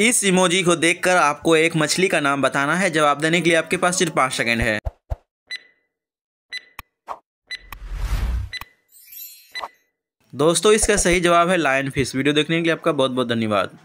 इस इमोजी को देखकर आपको एक मछली का नाम बताना है जवाब देने के लिए आपके पास सिर्फ पांच सेकेंड है दोस्तों इसका सही जवाब है लायन फिश वीडियो देखने के लिए आपका बहुत बहुत धन्यवाद